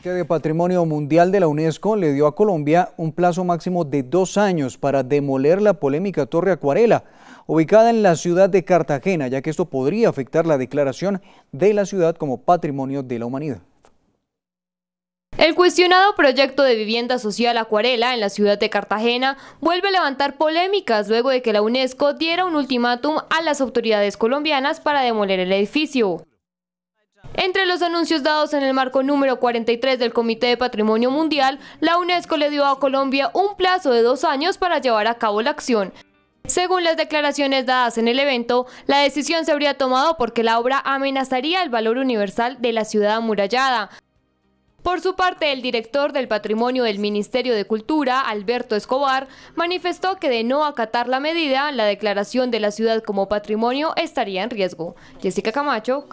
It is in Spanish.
Comité de Patrimonio Mundial de la UNESCO le dio a Colombia un plazo máximo de dos años para demoler la polémica Torre Acuarela, ubicada en la ciudad de Cartagena, ya que esto podría afectar la declaración de la ciudad como Patrimonio de la Humanidad. El cuestionado proyecto de vivienda social Acuarela en la ciudad de Cartagena vuelve a levantar polémicas luego de que la UNESCO diera un ultimátum a las autoridades colombianas para demoler el edificio. Entre los anuncios dados en el marco número 43 del Comité de Patrimonio Mundial, la UNESCO le dio a Colombia un plazo de dos años para llevar a cabo la acción. Según las declaraciones dadas en el evento, la decisión se habría tomado porque la obra amenazaría el valor universal de la ciudad amurallada, por su parte, el director del Patrimonio del Ministerio de Cultura, Alberto Escobar, manifestó que de no acatar la medida, la declaración de la ciudad como patrimonio estaría en riesgo. Jessica Camacho,